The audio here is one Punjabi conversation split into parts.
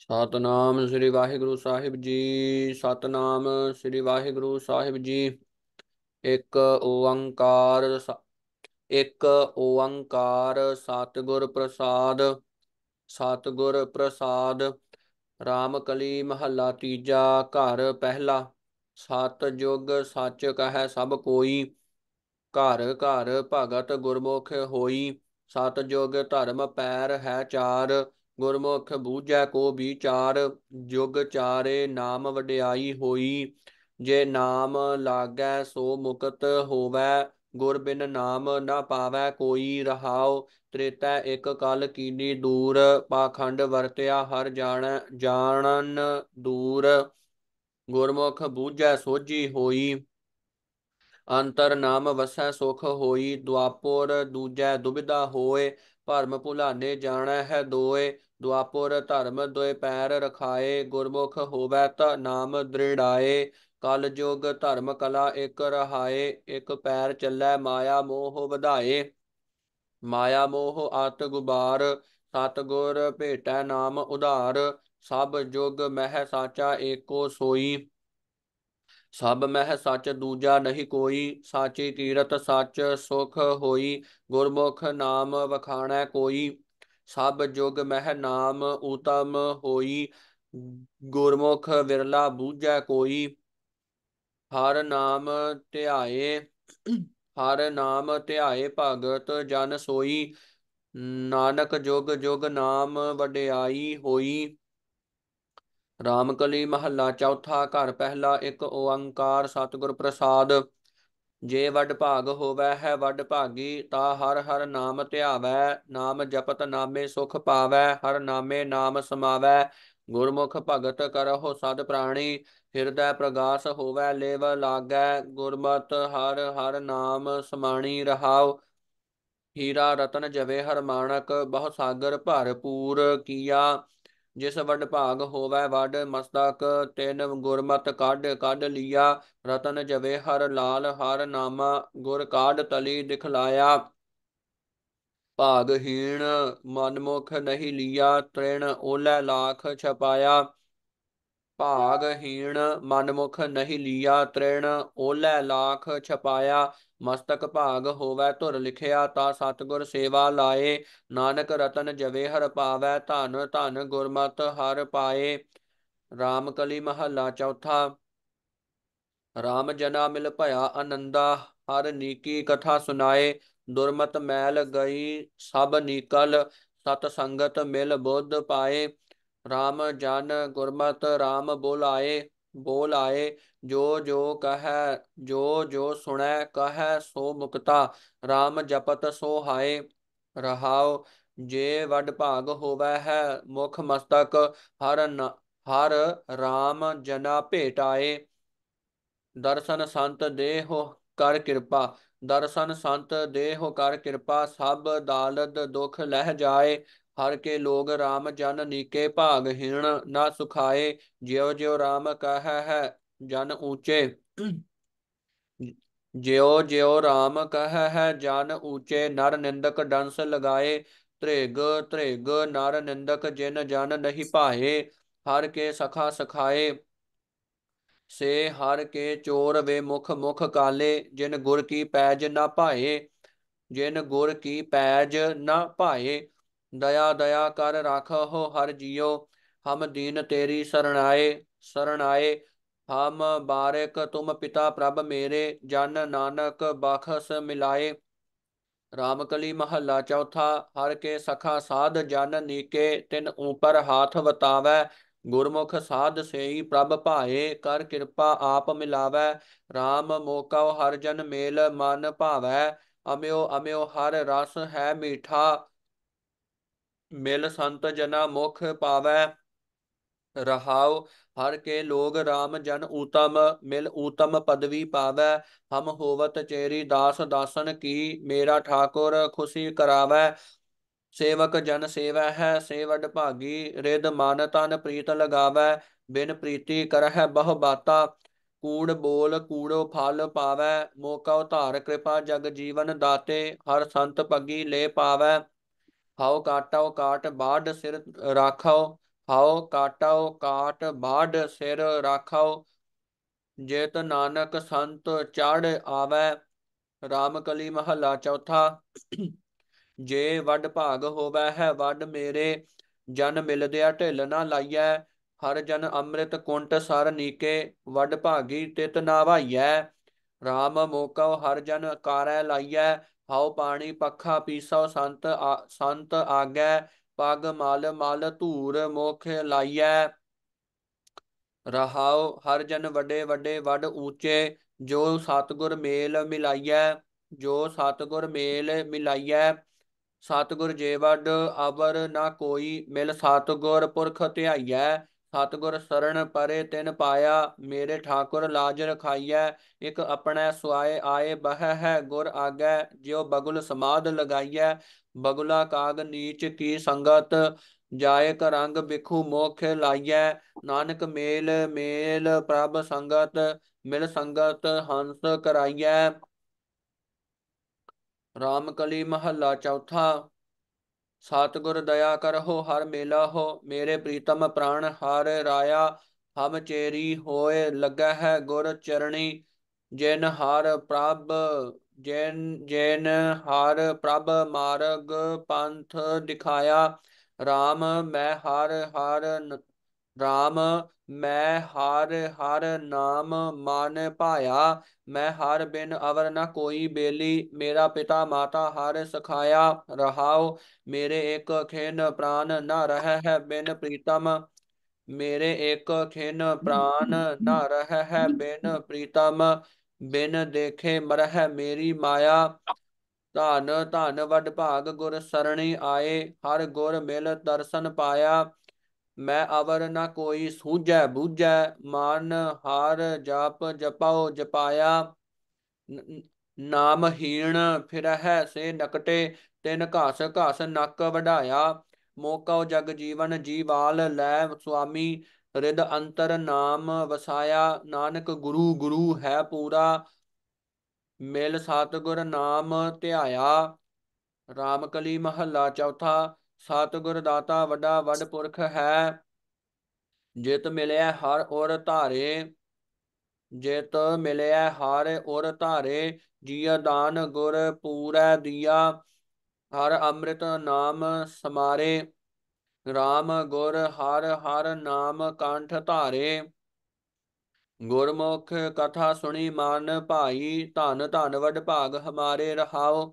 ਸਤਨਾਮ ਸ੍ਰੀ ਵਾਹਿਗੁਰੂ ਸਾਹਿਬ ਜੀ ਸਤਨਾਮ ਸ੍ਰੀ ਵਾਹਿਗੁਰੂ ਸਾਹਿਬ ਜੀ ਇੱਕ ਓੰਕਾਰ ਇੱਕ ਓੰਕਾਰ ਸਤਗੁਰ ਪ੍ਰਸਾਦ ਸਤਗੁਰ ਪ੍ਰਸਾਦ ਕਲੀ ਮਹੱਲਾ ਤੀਜਾ ਘਰ ਪਹਿਲਾ ਸਤ ਜੁਗ ਸੱਚ ਕਹੈ ਸਭ ਕੋਈ ਘਰ ਘਰ ਭਗਤ ਗੁਰਮੁਖ ਹੋਈ ਸਤ ਜੁਗ ਧਰਮ ਪੈਰ ਹੈ ਚਾਰ ਗੁਰਮੁਖ ਬੂਝੈ ਕੋ ਵਿਚਾਰ ਜੁਗ ਚਾਰੇ ਨਾਮ ਵਡਿਆਈ ਹੋਈ ਜੇ ਨਾਮ ਲਾਗੈ ਸੋ ਮੁਕਤ ਹੋਵੈ ਗੁਰ ਬਿਨ ਨਾਮ ਨਾ ਪਾਵੈ ਕੋਈ ਰਹਾਉ ਤ੍ਰੇਤਾ ਇਕ ਕਲ ਕੀਨੀ ਦੂਰ ਪਾਖੰਡ ਵਰਤਿਆ ਹਰ ਜਾਣ ਜਾਣਨ ਦੂਰ ਗੁਰਮੁਖ ਬੂਝੈ ਸੋਝੀ ਹੋਈ ਅੰਤਰ ਨਾਮ ਵਸੈ ਸੁਖ ਹੋਈ ਦੁਆਪੁਰ ਦੂਜੈ ਦੁਬਿਧਾ ਹੋਏ ਭਰਮ ਭੁਲਾਨੇ ਜਾਣੈ ਹੈ ਦੋਏ ਦੁਆਪੁਰ ਧਰਮ ਦੋਏ ਪੈਰ ਰਖਾਏ ਗੁਰਮੁਖ ਹੋਵੈ ਤਾ ਨਾਮ ਦ੍ਰਿੜਾਏ ਕਲ ਧਰਮ ਕਲਾ ਇਕ ਰਹਾਏ ਇਕ ਪੈਰ ਚੱਲੈ ਮਾਇਆ ਮੋਹ ਵਧਾਏ ਮਾਇਆ ਮੋਹ ਆਤ ਗੁਬਾਰ ਸਤ ਗੁਰ ਭੇਟੈ ਨਾਮ ਉਧਾਰ ਸਭ ਜੁਗ ਮਹਿ ਸਾਚਾ ਏਕੋ ਸੋਈ ਸਭ ਮਹਿ ਸੱਚ ਦੂਜਾ ਨਹੀਂ ਕੋਈ ਸਾਚੀ ਕੀਰਤ ਸੱਚ ਸੁਖ ਹੋਈ ਗੁਰਮੁਖ ਨਾਮ ਵਖਾਣਾ ਕੋਈ ਸਭ ਜੁਗ ਮਹਿ ਨਾਮ ਉਤਮ ਹੋਈ ਗੁਰਮੁਖ ਵਿਰਲਾ ਬੂਝੈ ਕੋਈ ਹਰ ਨਾਮ ਧਿਆਏ ਹਰ ਨਾਮ ਧਿਆਏ ਭਗਤ ਜਨ ਸੋਈ ਨਾਨਕ ਜੁਗ ਜੁਗ ਨਾਮ ਵਡਿਆਈ ਹੋਈ ਰਾਮਕਲੀ ਮਹੱਲਾ ਚੌਥਾ ਘਰ ਪਹਿਲਾ ਇੱਕ ਓੰਕਾਰ ਸਤਿਗੁਰ ਪ੍ਰਸਾਦ ਜੇ ਵੱਡ ਭਾਗ ਹੋਵੇ ਹੈ ਵੱਡ ਭਾਗੀ ਤਾ ਹਰ ਹਰ ਨਾਮ ਧਿਆਵੈ ਨਾਮ ਜਪਤ ਨਾਮੇ ਸੁਖ ਪਾਵੈ ਹਰ ਨਾਮੇ ਨਾਮ ਸਮਾਵੈ ਗੁਰਮੁਖ ਭਗਤ ਕਰਹੁ ਸਦ ਪ੍ਰਾਣੀ ਹਿਰਦੈ ਪ੍ਰਗਾਸ ਹੋਵੇ ਲੇਵ ਲਾਗੈ ਗੁਰਮਤ ਹਰ ਹਰ ਨਾਮ ਸਮਾਣੀ ਰਹਾਉ ਹੀਰਾ ਰਤਨ ਜਵੇ ਹਰ ਮਾਨਕ ਬਹੁ ਸਾਗਰ ਭਰਪੂਰ ਕੀਆ ਜਿਸ ਵੱਡ ਭਾਗ ਹੋਵੇ ਵੱਡ ਮਸਤਕ ਤਿੰਨ ਗੁਰਮਤ ਕੱਢ ਕੱਢ ਲਿਆ ਰਤਨ ਜਵੇ ਹਰ ਲਾਲ ਹਰ ਨਾਮਾ ਗੁਰ ਕਾਢ ਤਲੀ ਦਿਖਲਾਇਆ ਭਾਗਹੀਣ ਮਨਮੁਖ ਨਹੀਂ ਲਿਆ ਤ੍ਰਿਣ ਓਲੇ ਲੱਖ ਛਪਾਇਆ ਭਾਗਹੀਣ ਮਨਮੁਖ ਨਹੀਂ ਲਿਆ ਤ੍ਰਿਣ ਓਲੇ ਲੱਖ ਛਪਾਇਆ ਮਸਤਕ ਭਾਗ ਹੋਵੇ ਧੁਰ ਲਿਖਿਆ ਤਾ ਸਤਗੁਰ ਸੇਵਾ ਲਾਏ ਨਾਨਕ ਰਤਨ ਜਵੇ ਹਰ ਪਾਵੇ ਧਨ ਧਨ ਗੁਰਮਤ ਹਰ ਪਾਏ RAM KALI ਮਹੱਲਾ ਚੌਥਾ RAM ਜਨਾ ਮਿਲ ਭਇਆ ANANDA ਹਰ ਨੀਕੀ ਕਥਾ ਸੁਨਾਏ ਦੁਰਮਤ ਮੈਲ ਗਈ ਸਭ NIKAL ਸਤ ਸੰਗਤ ਮਿਲ ਬੁੱਧ ਪਾਏ RAM ਜਨ ਗੁਰਮਤ RAM ਬੁਲਾਏ ਬੋਲ ਆਏ ਜੋ ਜੋ ਕਹੈ ਜੋ ਜੋ ਸੁਣੈ ਕਹੈ ਸੋ ਮੁਕਤਾ RAM ਜਪਤ ਸੋ ਹਾਏ ਰਹਾਉ ਜੇ ਵੱਡ ਭਾਗ ਹੋਵੈ ਹੈ ਮੁਖ ਮਸਤਕ ਹਰ ਹਰ RAM ਜਨਾ ਭੇਟਾਏ ਦਰਸ਼ਨ ਸੰਤ ਦੇਹੋ ਕਰ ਕਿਰਪਾ ਦਰਸ਼ਨ ਸੰਤ ਦੇਹੋ ਕਰ ਕਿਰਪਾ ਸਭ ਦਾਲਦ ਦੁਖ ਲਹਿ ਜਾਏ ਹਰ ਕੇ ਲੋਗ RAM ਜਨ ਨੀਕੇ ਭਾਗਹੀਣ ਨਾ ਸੁਖਾਏ ਜਿਉ ਜਿਉ RAM ਕਹੈ ਹੈ ਜਨ ਊਚੇ ਜਿਉ ਜਿਉ RAM ਕਹੈ ਹੈ ਜਨ ਊਚੇ ਨਰ ਨਿੰਦਕ ਡੰਸ ਲਗਾਏ ਤ੍ਰਿਗ ਤ੍ਰਿਗ ਨਰ ਨਿੰਦਕ ਜਿਨ ਜਨ ਨਹੀਂ ਭਾਏ ਹਰ ਕੇ ਸਖਾ ਸਖਾਏ ਸੇ ਹਰ ਕੇ ਚੋਰ ਵੇ ਮੁਖ ਮੁਖ ਕਾਲੇ ਜਿਨ ਗੁਰ ਕੀ ਪੈਜ ਨਾ ਭਾਏ ਜਿਨ ਗੁਰ ਕੀ ਪੈਜ ਨਾ ਭਾਏ ਦਇਆ ਦਇਆ ਕਰ ਰਾਖੋ ਹਰ ਜੀਓ ਹਮ ਦੀਨ ਤੇਰੀ ਸਰਣਾਏ ਸਰਣਾਏ ਹਮ ਬਾਰਕ ਤੁਮ ਪਿਤਾ ਪ੍ਰਭ ਮੇਰੇ ਜਨ ਨਾਨਕ ਬਖਸ ਮਿਲਾਏ ਰਾਮਕਲੀ ਮਹੱਲਾ ਚੌਥਾ ਹਰ ਕੇ ਸਖਾ ਸਾਧ ਜਨ ਨੀਕੇ ਤਿਨ ਉਪਰ ਹਾਥ ਵਤਾਵੇ ਗੁਰਮੁਖ ਸਾਧ ਸੇਈ ਪ੍ਰਭ ਭਾਏ ਕਰ ਕਿਰਪਾ ਆਪ ਮਿਲਾਵੇ ਰਾਮ ਮੋਕਾ ਹਰ ਜਨ ਮੇਲ ਮਨ ਭਾਵੇ ਅਮਿਓ ਅਮਿਓ ਹਰ ਰਸ ਹੈ ਮੀਠਾ ਮਿਲ ਸੰਤ ਜਨਾ ਮੁਖ ਪਾਵੈ ਰਹਾਉ ਹਰ ਕੇ ਲੋਗ RAM ਜਨ ਊਤਮ ਮਿਲ ਊਤਮ ਪਦਵੀ ਪਾਵੈ ਹਮ ਹੋਵਤ ਚੇਰੀ ਦਾਸ ਦਾਸਨ ਕੀ ਮੇਰਾ ਠਾਕੁਰ ਖੁਸ਼ੀ ਕਰਾਵੈ ਸੇਵਕ ਜਨ ਸੇਵਾ ਹੈ ਸੇਵਡ ਭਾਗੀ ਰਿਦ ਮਨ ਤਨ ਪ੍ਰੀਤ ਲਗਾਵੈ ਬਿਨ ਪ੍ਰੀਤੀ ਕਰਹਿ ਬਹੁ ਬਾਤਾ ਕੂੜ ਬੋਲ ਕੂੜੋ ਫਲ ਪਾਵੈ ਮੋਕਾ ਉਧਾਰ ਕਿਰਪਾ ਜਗ ਜੀਵਨ ਦਾਤੇ ਹਰ ਸੰਤ ਪੱਗੀ ਲੈ ਪਾਵੈ ਹਾਓ ਕਾਟਾਓ ਕਾਟ ਬਾੜ ਸਿਰ ਰਾਖਾਓ ਹਾਓ ਕਾਟਾਓ ਕਾਟ ਬਾੜ ਸਿਰ ਰਾਖਾਓ ਜੇਤ ਨਾਨਕ ਸੰਤ ਚੜ ਆਵੇ ਰਾਮਕਲੀ ਮਹੱਲਾ ਚੌਥਾ ਜੇ ਵੱਡ ਭਾਗ ਹੋਵੇ ਹੈ ਵੱਡ ਮੇਰੇ ਜਨ ਮਿਲਦਿਆ ਢਿੱਲ ਨਾ ਲਾਈਐ ਹਰ ਜਨ ਅੰਮ੍ਰਿਤ ਕੁੰਟ ਸਰ ਨੀਕੇ ਵੱਡ ਭਾਗੀ ਤਿਤ ਨਾ ਵਾਈਐ ਰਾਮ ਮੋਕਾ ਹਰ ਜਨ ਕਾਰੈ ਲਾਈਐ ਹਾਉ ਪਾਣੀ ਪੱਖਾ ਪੀਸੋ ਸੰਤ ਸੰਤ ਆਗੈ ਪਗ ਮਲ ਮਲ ਧੂਰ ਮੁਖ ਲਾਈਐ ਰਹਾਉ ਹਰ ਜਨ ਵੱਡੇ ਵੱਡੇ ਵੱਡ ਊਚੇ ਜੋ ਸਤਗੁਰ ਮੇਲ ਮਿਲਾਈਐ ਜੋ ਸਤਗੁਰ ਮੇਲ ਮਿਲਾਈਐ ਸਤਗੁਰ ਜੇ ਵੱਡ ਅਵਰ ਨਾ ਕੋਈ ਮਿਲ ਸਤਗੁਰ ਪੁਰਖ ਧਿਆਈਐ ਸਤਗੁਰ ਸਰਣ ਪਰੇ ਤਿਨ ਪਾਇਆ ਮੇਰੇ ਠਾਕੁਰ ਲਾਜ ਰਖਾਈਐ ਇਕ ਆਪਣਾ ਸੁਆਏ ਆਏ ਬਹ ਹੈ ਗੁਰ ਆਗੈ ਜਿਉ ਬਗੁਲ ਸਮਾਦ ਲਗਾਈਐ ਬਗੁਲਾ ਕਾਗ ਨੀਚ ਕੀ ਸੰਗਤ ਜਾਏ ਕ ਰੰਗ ਬਿਖੂ ਮੋਖ ਲਾਈਐ ਨਾਨਕ ਮੇਲ ਮੇਲ ਪ੍ਰਭ ਸੰਗਤ ਮਿਲ ਸੰਗਤ ਹੰਸ ਕਰਾਈਐ ਰਾਮ ਕਲੀ ਮਹੱਲਾ ਚੌਥਾ ਗੁਰ ਦਇਆ ਕਰਹੁ ਹਰ ਮੇਲਾ ਹੋ ਮੇਰੇ ਪ੍ਰੀਤਮ ਪ੍ਰਾਨ ਹਰ ਰਾਇਆ ਹਮ ਚੇਰੀ ਹੋਏ ਲੱਗਾ ਹੈ ਗੁਰ ਚਰਣੀ ਜਿਨ ਹਰ ਪ੍ਰਭ ਜਨ ਜੈਨ ਹਰ ਪ੍ਰਭ ਮਾਰਗ ਪੰਥ ਦਿਖਾਇਆ RAM ਮੈਂ ਹਰ ਹਰ RAM ਮੈਂ ਹਰ ਹਰ ਨਾਮ ਮਨ ਭਾਇਆ ਮੈਂ ਹਰ ਬਿਨ ਅਵਰ ਨ ਕੋਈ ਬੇਲੀ ਮੇਰਾ ਪਿਤਾ ਮਾਤਾ ਹਰ ਸਖਾਇਆ ਰਹਾਉ ਮੇਰੇ ਇੱਕ ਖਿਨ ਪ੍ਰਾਨ ਨ ਰਹਿ ਹੈ ਬਿਨ ਪ੍ਰੀਤਮ ਮੇਰੇ ਇੱਕ ਖਿਨ ਪ੍ਰਾਨ ਨ ਰਹਿ ਹੈ ਬਿਨ ਪ੍ਰੀਤਮ ਬਿਨ ਦੇਖੇ ਮਰਹਿ ਮੇਰੀ ਮਾਇਆ ਧਨ ਧਨ ਵਡ ਭਾਗ ਗੁਰ ਸਰਣੀ ਆਏ ਹਰ ਗੁਰ ਮਿਲ ਦਰਸ਼ਨ ਪਾਇਆ ਮੈਂ ਅਵਰ ਨਾ ਕੋਈ ਸੂਝੈ ਬੂਝੈ ਮਨ ਹਰ ਜਾਪ ਜਪਾਓ ਜਪਾਇਆ ਨਾਮ ਹੀਣ ਫਿਰਹਿ ਸੇ ਨਕਟੇ ਤਿਨ ਘਾਸ ਘਾਸ ਨੱਕ ਵਢਾਇਆ ਮੋਕਉ ਜਗ ਜੀਵਨ ਜੀਵਾਲ ਲੈ ਸੁਆਮੀ ਰਿਦ ਅੰਤਰ ਨਾਮ ਵਸਾਇਆ ਨਾਨਕ ਗੁਰੂ ਗੁਰੂ ਹੈ ਪੂਰਾ ਮਿਲ ਸਤਗੁਰ ਨਾਮ ਧਿਆਇਆ ਰਾਮਕਲੀ ਮਹੱਲਾ ਚੌਥਾ ਸਤਗੁਰ ਦਾਤਾ ਵੱਡਾ ਵੱਡ ਪੁਰਖ ਹੈ ਜਿਤ ਮਿਲਿਆ ਹਰ ਔਰ ਧਾਰੇ ਜਿਤ ਮਿਲਿਆ ਹਰ ਔਰ ਧਾਰੇ ਜੀਆ ਦਾਨ ਗੁਰ ਪੂਰੈ ਦਿਆ ਹਰ ਅੰਮ੍ਰਿਤ ਨਾਮ ਸਮਾਰੇ RAM ਗੁਰ ਹਰ ਹਰ ਨਾਮ ਕੰਠ ਧਾਰੇ ਗੁਰਮੁਖ ਕਥਾ ਸੁਣੀ ਮਨ ਭਾਈ ਧਨ ਧਨ ਵਡ ਭਾਗ ਹਮਾਰੇ ਰਹਾਓ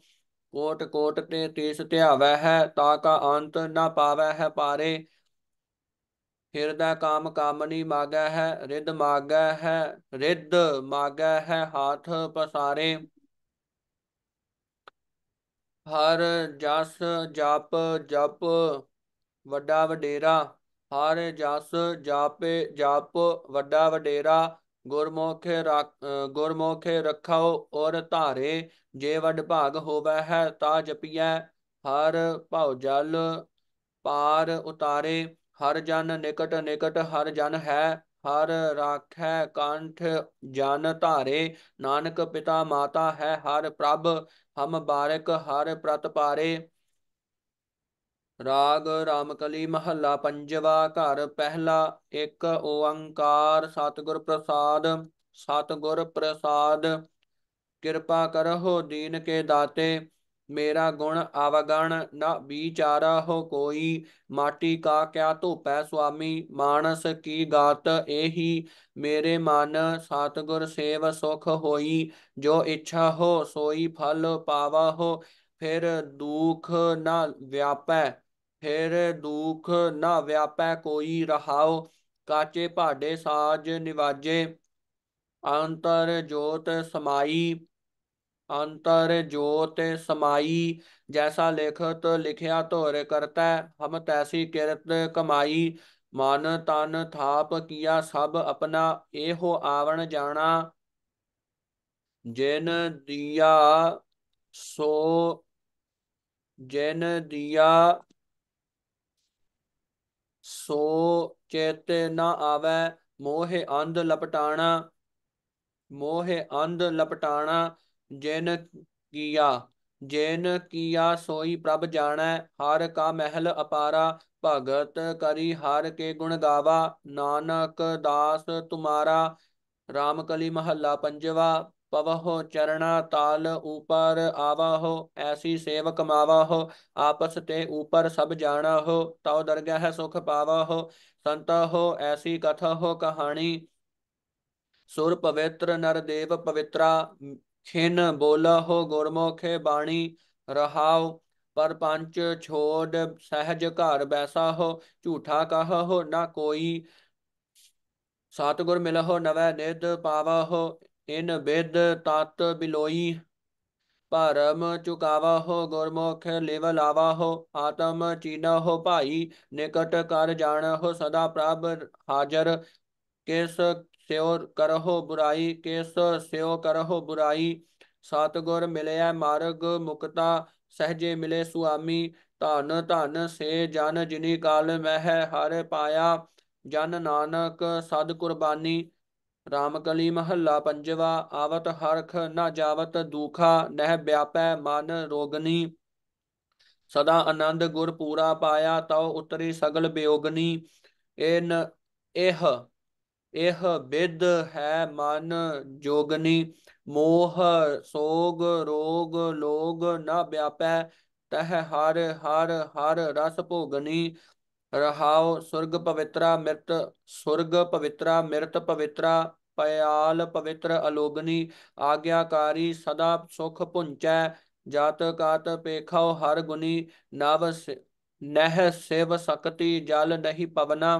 ਕੋਟ ਕੋਟ ਤੇ ਤੇਸ ਧਿਆਵੈ ਹੈ ਤਾ ਕਾ ਅੰਤ ਨਾ ਪਾਵੈ ਹੈ ਪਾਰੇ ਹਿਰਦਾ ਕਾਮ ਕਾਮਨੀ ਮਾਗੈ ਹੈ ਰਿੱਧ ਮਾਗੈ ਹੈ ਰਿੱਧ ਮਾਗੈ ਹੈ ਹਾਥ ਪਸਾਰੇ ਹਰ ਜਸ ਜਪ ਜਪ ਵੱਡਾ ਵਡੇਰਾ ਹਰ ਜਸ ਜਾਪੇ ਜਪ ਵੱਡਾ ਵਡੇਰਾ ਗੁਰਮੁਖੇ ਗੁਰਮੁਖੇ ਰਖਾਓ ਔਰ ਧਾਰੇ ਜੇ ਵੱਡ ਭਾਗ ਹੋਵੇ ਹੈ ਤਾ ਜਪੀਐ ਹਰ ਭਉ ਜਲ ਪਾਰ ਉਤਾਰੇ ਹਰ ਜਨ ਨਿਕਟ ਨਿਕਟ ਹਰ ਜਨ ਹੈ ਹਰ ਰਾਖੈ ਕੰਠ ਜਨ ਧਾਰੇ ਨਾਨਕ ਪਿਤਾ ਮਾਤਾ ਹੈ ਹਰ ਪ੍ਰਭ ਹਮ ਬਾਰਕ ਹਰ ਪ੍ਰਤਪਾਰੇ ਰਾਗ ਰਾਮਕਲੀ ਮਹੱਲਾ ਪੰਜਵਾ ਘਰ ਪਹਿਲਾ ਇੱਕ ਓੰਕਾਰ ਸਤਿਗੁਰ ਪ੍ਰਸਾਦ ਸਤਿਗੁਰ ਪ੍ਰਸਾਦ ਕਿਰਪਾ ਕਰਹੁ ਦੀਨ के दाते मेरा गुण अवगण न विचारा हो कोई माटी का क्या धोपै स्वामी मानस की गात एही मेरे मन सतगुर सेव सुख होई जो इच्छा हो सोई फल पावा हो फिर दुख न व्यापै फिर दुख न व्यापै कोई रहाओ काचे भाडे साज निवाजे अंतर जोत समाई अंतर जोत समाई जैसा लेखत लिखिया धोर करता हम तैसी किरत कमाई मन तन थाप किया सब अपना एहो आवन जाना जिन दिया सो जिन दिया ਸੋ ਚੇਤ ਨ ਆਵੇ ਮੋਹੇ ਅੰਧ ਲਪਟਾਣਾ ਮੋਹੇ ਅੰਧ ਲਪਟਾਣਾ ਜਿਨ ਕੀਆ ਜਿਨ ਕੀਆ ਸੋਈ ਪ੍ਰਭ ਜਾਣੈ ਹਰ ਕਾ ਮਹਿਲ ਅਪਾਰਾ ਭਗਤ ਕਰੀ ਹਰ ਕੇ ਗੁਣ ਗਾਵਾ ਨਾਨਕ ਦਾਸ ਤੁਮਾਰਾ RAM ਕਲੀ ਮਹੱਲਾ ਪੰਜਵਾ ਪਵਹੁ ਚਰਣਾ ਤਾਲ ਉਪਰ ਆਵਾਹੁ ਐਸੀ ਸੇਵਕ ਮਾਵਾਹੁ ਆਪਸ ਤੇ ਉਪਰ ਸਭ ਜਾਣਾਹੁ ਤਉ ਦਰਗਹਿ ਸੁਖ ਪਾਵਾਹੁ ਸੰਤਹੁ ਐਸੀ ਕਥਹੁ ਕਹਾਣੀ ਸੁਰ ਪਵਿੱਤਰ ਨਰ ਦੇਵ ਪਵਿੱਤਰਾ ਖਿਨ ਬੋਲਹੁ ਗੁਰਮੁਖੇ ਬਾਣੀ ਰਹਾਉ ਪਰ ਪੰਚ ਛੋੜ ਸਹਿਜ ਘਰ ਬੈਸਾ ਹੋ ਝੂਠਾ ਕਹੋ ਨਾ ਕੋਈ ਸਤਗੁਰ ਮਿਲਹੁ ਨਵੈ ਨਿਦ ਪਾਵਹੁ ਇਨ ਬਿਦ ਤਤ ਬਿਲੋਈ ਭਰਮ ਚੁਕਾਵਾ ਹੋ ਗੁਰਮੁਖ ਲੇਵ ਲਾਵਾ ਹੋ ਆਤਮ ਚੀਨਾ ਹੋ ਭਾਈ ਨਿਕਟ ਕਰ ਜਾਣ ਹੋ ਸਦਾ ਪ੍ਰਭ ਹਾਜ਼ਰ ਕਿਸ ਸਿਓ ਕਰਹੋ ਬੁਰਾਈ ਕਿਸ ਸਿਓ ਕਰਹੋ ਬੁਰਾਈ ਸਤਗੁਰ ਮਿਲਿਆ ਮਾਰਗ ਮੁਕਤਾ ਸਹਜੇ ਮਿਲੇ ਸੁਆਮੀ ਧਨ ਧਨ ਸੇ ਜਨ ਜਿਨੀ ਕਾਲ ਮਹਿ ਹਰ ਪਾਇਆ ਜਨ ਨਾਨਕ ਸਦ ਕੁਰਬਾਨੀ ਰਾਮਕਲੀ ਮਹੱਲਾ ਪੰਜਵਾ ਆਵਤ ਹਰਖ ਨਾ ਜਾਵਤ ਦੁਖਾ ਨਹਿ ਵਿਆਪੈ ਮਨ ਰੋਗਨੀ ਸਦਾ ਆਨੰਦ ਗੁਰ ਪੂਰਾ ਪਾਇਆ ਤਉ ਉਤਰੀ ਸਗਲ ਬਿਯੋਗਨੀ ਇਨ ਇਹ ਇਹ ਬਿਦ ਹੈ ਮਨ ਜੋਗਨੀ ਮੋਹ ਸੋਗ ਰੋਗ ਲੋਗ ਨਾ ਵਿਆਪੈ ਤਹ ਹਰ ਹਰ ਹਰ ਰਸ ਭੋਗਨੀ ਰਹਾਉ ਸੁਰਗ ਪਵਿੱਤਰਾ ਮਿਰਤ ਸੁਰਗ ਪਵਿੱਤਰਾ ਮਿਰਤ ਪਵਿੱਤਰਾ ਪਿਆਲ ਪਵਿੱਤਰ ਅਲੋਗਨੀ ਆਗਿਆਕਾਰੀ ਸਦਾ ਸੁਖ ਪੁੰਚੈ ਜਤ ਕਾਤ ਪੇਖਉ ਹਰ ਗੁਨੀ ਨਵ ਨਹਿ ਸੇਵ ਸਕਤੀ ਜਲ ਨਹੀਂ ਪਵਨਾ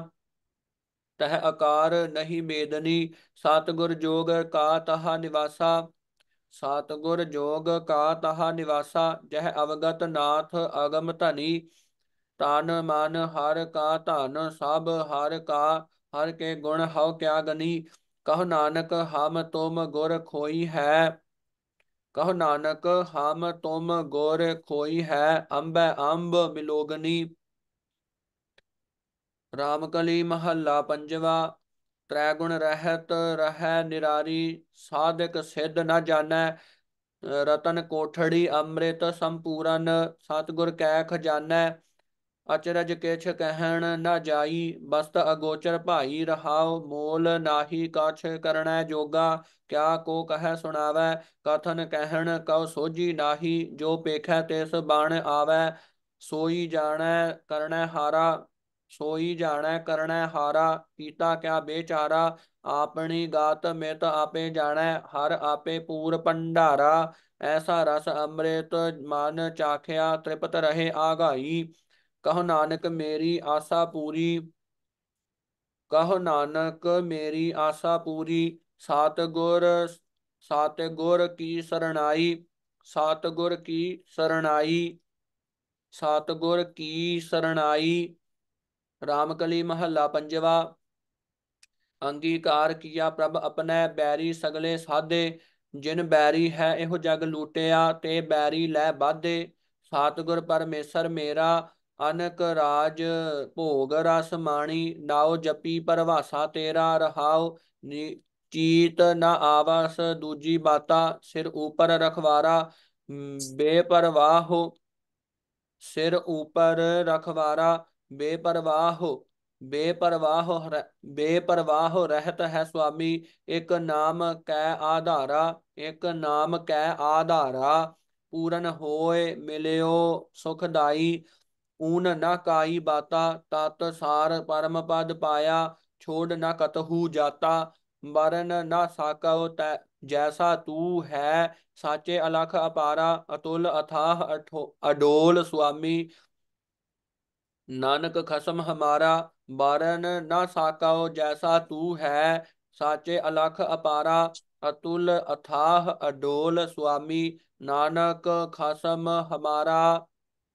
ਤਹ ਆਕਾਰ ਨਹੀਂ ਮੇਦਨੀ ਸਤਗੁਰ ਜੋਗ ਕਾ ਤਹ ਨਿਵਾਸਾ ਸਤਗੁਰ ਜੋਗ ਕਾ ਤਹ ਨਿਵਾਸਾ ਜਹ ਅਵਗਤ ਨਾਥ ਅਗਮ ਧਨੀ ਤਨ ਮਨ ਹਰ ਕਾ ਧਨ ਸਭ ਹਰ ਕਾ ਹਰ ਕੇ ਗੁਣ ਹਉ ਕਿਆ ਗਨੀ ਕਹੋ ਨਾਨਕ ਹਮ ਤੁਮ ਗੁਰ ਖੋਈ ਹੈ ਕਹੋ ਨਾਨਕ ਹਮ ਤੁਮ ਗੁਰ ਖੋਈ ਹੈ ਅੰਬੈ ਅੰਬ ਮਿਲੋਗਨੀ ਰਾਮਕਲੀ ਮਹੱਲਾ ਪੰਜਵਾ ਤ੍ਰੈ ਗੁਣ ਰਹਿਤ ਰਹੈ ਨਿਰਾਰੀ ਸਾਧਕ ਸਿੱਧ ਨ ਜਾਣੈ ਰਤਨ ਕੋਠੜੀ ਅੰਮ੍ਰਿਤ ਸੰਪੂਰਨ ਸਤਗੁਰ ਕੈ ਖਜ਼ਾਨਾ ਅਚਰਜ ਕਿਛ ਕਹਿਣ ਨਾ ਜਾਈ ਬਸਤ ਅਗੋਚਰ ਭਾਈ ਰਹਾਉ ਮੋਲ ਨਾਹੀ ਕਾਛ ਕਰਣਾ ਜੋਗਾ ਕਿਆ ਕੋ ਕਹੈ ਸੁਣਾਵੈ ਕਥਨ ਕਹਿਣ ਕਉ ਸੋਜੀ ਨਾਹੀ ਜੋ ਪੇਖੈ ਤਿਸ ਬਾਣ ਆਵੈ ਸੋਈ ਜਾਣੈ ਕਰਣੈ ਹਾਰਾ ਸੋਈ ਜਾਣੈ ਕਰਣੈ ਹਾਰਾ ਕੀਤਾ ਕਿਆ ਬੇਚਾਰਾ ਆਪਣੀ ਗਾਤ ਮਿਤ ਆਪੇ ਜਾਣੈ ਹਰ ਆਪੇ ਪੂਰ ਭੰਡਾਰਾ ਐਸਾ ਰਸ ਅੰਮ੍ਰਿਤ ਮਨ ਚਾਖਿਆ ਤ੍ਰਿਪਤ ਰਹੇ ਆਗਾਈ ਕਹੋ ਨਾਨਕ ਮੇਰੀ ਆਸਾ ਪੂਰੀ ਕਹੋ ਨਾਨਕ ਮੇਰੀ ਆਸਾ ਪੂਰੀ ਸਤ ਗੁਰ ਸਤ ਗੁਰ ਕੀ ਸਰਣਾਈ ਸਤ ਗੁਰ ਕੀ ਸਰਣਾਈ ਸਤ ਗੁਰ ਕੀ ਸਰਣਾਈ ਰਾਮਕਲੀ ਮਹੱਲਾ ਪੰਜਵਾ ਅੰਗੀਕਾਰ ਕੀਆ ਪ੍ਰਭ ਆਪਣੇ ਬੈਰੀ ਸਗਲੇ ਸਾਦੇ ਜਿਨ ਬੈਰੀ ਹੈ ਇਹੋ ਜਗ ਲੂਟਿਆ ਤੇ ਬੈਰੀ ਲੈ ਬਾਦੇ ਸਤਗੁਰ ਪਰਮੇਸ਼ਰ ਮੇਰਾ ਅਨਕ ਰਾਜ ਭੋਗ ਰਸ ਮਾਣੀ ਨਾਉ ਜਪੀ ਪਰਵਾਸਾ ਤੇਰਾ ਰਹਾਉ ਚੀਤ ਨ ਆਵਾਸ ਦੂਜੀ ਬਾਤਾ ਸਿਰ ਉਪਰ ਰਖਵਾਰਾ ਬੇਪਰਵਾਹ ਹੋ ਸਿਰ ਉਪਰ ਰਖਵਾਰਾ ਬੇਪਰਵਾਹ ਹੋ ਬੇਪਰਵਾਹ ਬੇਪਰਵਾਹ ਰਹਿਤ ਹੈ ਸੁਆਮੀ ਇੱਕ ਨਾਮ ਕੈ ਆਧਾਰਾ ਇੱਕ ਨਾਮ ਕੈ ਆਧਾਰਾ ਪੂਰਨ ਹੋਏ ਮਿਲਿਓ ਸੁਖਦਾਈ ऊन न काई बाता तात सार परम पद पाया छोड़ न कतहु जाता वरण न साकव जैसा तू है साचे अलख अपारा अतुल अथाह अडोल स्वामी नानक खसम हमारा बरन न साक जैसा तू है साचे अलख अपारा अतुल अथाह अडोल स्वामी नानक खसम हमारा